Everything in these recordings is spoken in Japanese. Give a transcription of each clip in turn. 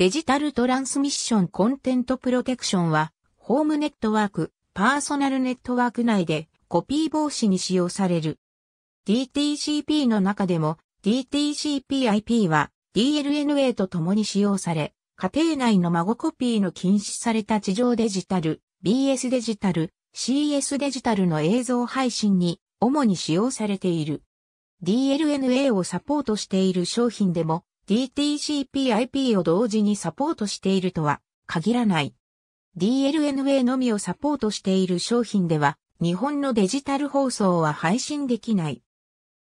デジタルトランスミッションコンテントプロテクションは、ホームネットワーク、パーソナルネットワーク内でコピー防止に使用される。DTCP の中でも DTCPIP は DLNA と共に使用され、家庭内の孫コピーの禁止された地上デジタル、BS デジタル、CS デジタルの映像配信に主に使用されている。DLNA をサポートしている商品でも DTCPIP を同時にサポートしているとは限らない。DLNA のみをサポートしている商品では、日本のデジタル放送は配信できない。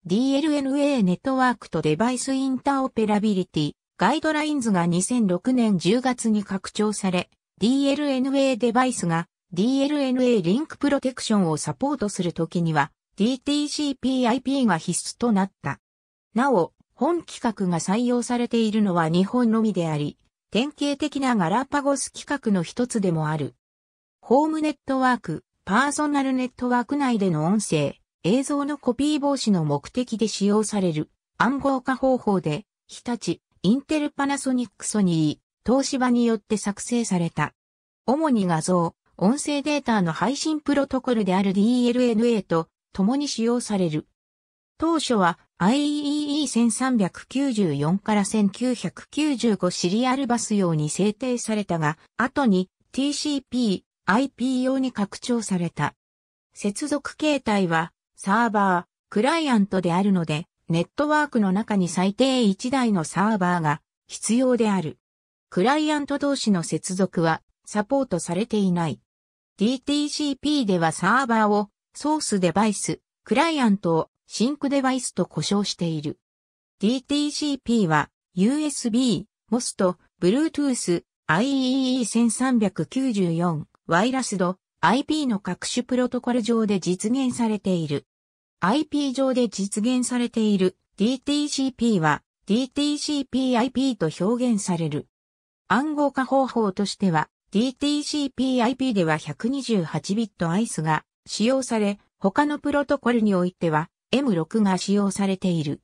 DLNA ネットワークとデバイスインターオペラビリティガイドラインズが2006年10月に拡張され、DLNA デバイスが DLNA リンクプロテクションをサポートするときには DTCPIP が必須となった。なお、本規格が採用されているのは日本のみであり、典型的なガラパゴス規格の一つでもある。ホームネットワーク、パーソナルネットワーク内での音声、映像のコピー防止の目的で使用される暗号化方法で、日立、インテルパナソニックソニー、東芝によって作成された。主に画像、音声データの配信プロトコルである DLNA と共に使用される。当初は IEE1394 から1995シリアルバス用に制定されたが、後に TCP、IP 用に拡張された。接続形態は、サーバー、クライアントであるので、ネットワークの中に最低1台のサーバーが必要である。クライアント同士の接続はサポートされていない。DTCP ではサーバーをソースデバイス、クライアントをシンクデバイスと呼称している。DTCP は USB、MOS と Bluetooth、IEE1394、ワイラスド、IP の各種プロトコル上で実現されている。IP 上で実現されている DTCP は DTCPIP と表現される。暗号化方法としては DTCPIP では128ビットアイスが使用され、他のプロトコルにおいては M6 が使用されている。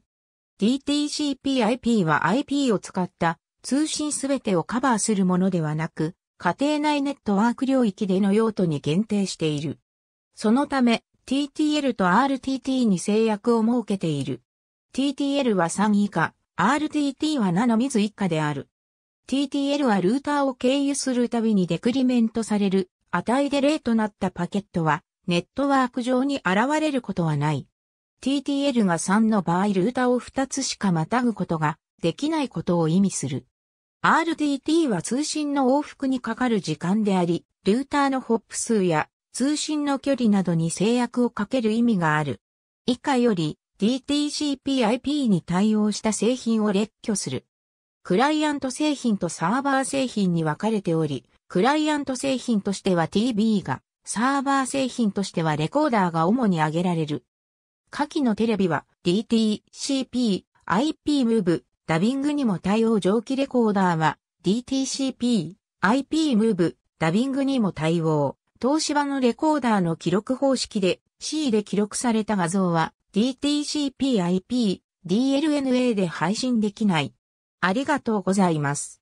DTCP/IP は IP を使った通信すべてをカバーするものではなく、家庭内ネットワーク領域での用途に限定している。そのため、TTL と RTT に制約を設けている。TTL は3以下、RTT は7水以下である。TTL はルーターを経由するたびにデクリメントされる値で0となったパケットは、ネットワーク上に現れることはない。TTL が3の場合ルータを2つしかまたぐことができないことを意味する。RTT は通信の往復にかかる時間であり、ルーターのホップ数や通信の距離などに制約をかける意味がある。以下より DTCPIP に対応した製品を列挙する。クライアント製品とサーバー製品に分かれており、クライアント製品としては TB が、サーバー製品としてはレコーダーが主に挙げられる。下記のテレビは DTCP、IP ムーブ、ダビングにも対応蒸気レコーダーは DTCP、IP ムーブ、ダビングにも対応。東芝のレコーダーの記録方式で C で記録された画像は DTCP IP、DLNA で配信できない。ありがとうございます。